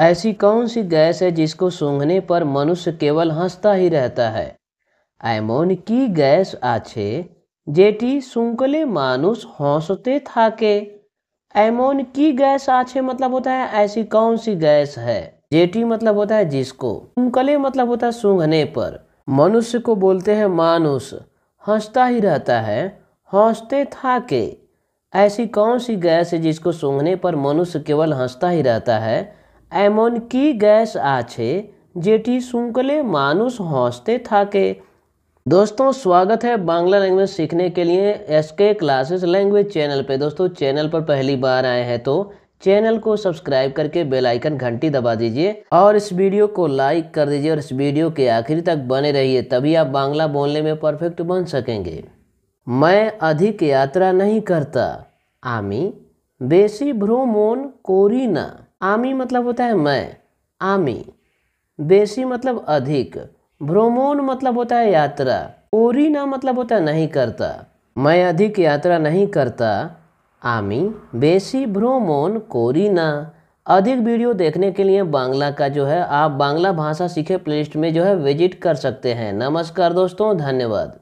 ऐसी कौन सी गैस है जिसको सूंघने पर मनुष्य केवल हंसता ही रहता है এমন की गैस आछे যেটি শুंकले मानुष হাসতে থাকে एमोन की गैस आछे मतलब होता है ऐसी कौन सी गैस है जेटी मतलब होता है जिसको सूंकले मतलब होता है सूंघने पर मनुष्य को बोलते हैं मानुष हंसता ही रहता है हंसते थाके ऐसी कौन सी गैस है जिसको सूंघने पर मनुष्य केवल हंसता ही रहता है एम की गैस आटी যেটি मानुष हंसते थके दोस्तों स्वागत है बांग्ला लैंग्वेज सीखने के लिए एस के क्लासेस लैंग्वेज चैनल पे दोस्तों चैनल पर पहली बार आए हैं तो चैनल को सब्सक्राइब करके बेल आइकन घंटी दबा दीजिए और इस वीडियो को लाइक कर दीजिए और इस वीडियो के आखिरी तक बने रहिए तभी आप बांग्ला बोलने में परफेक्ट बन सकेंगे मैं अधिक यात्रा नहीं करता आमी बेसी भ्रमण कोरी आमी मतलब होता है मैं आमी देशी मतलब अधिक भ्रोमोन मतलब होता है यात्रा ना मतलब होता है नहीं करता मैं अधिक यात्रा नहीं करता आमी बेसी भ्रोमोन ना अधिक वीडियो देखने के लिए बांग्ला का जो है आप बांग्ला भाषा सीखे प्लेलिस्ट में जो है विजिट कर सकते हैं नमस्कार दोस्तों धन्यवाद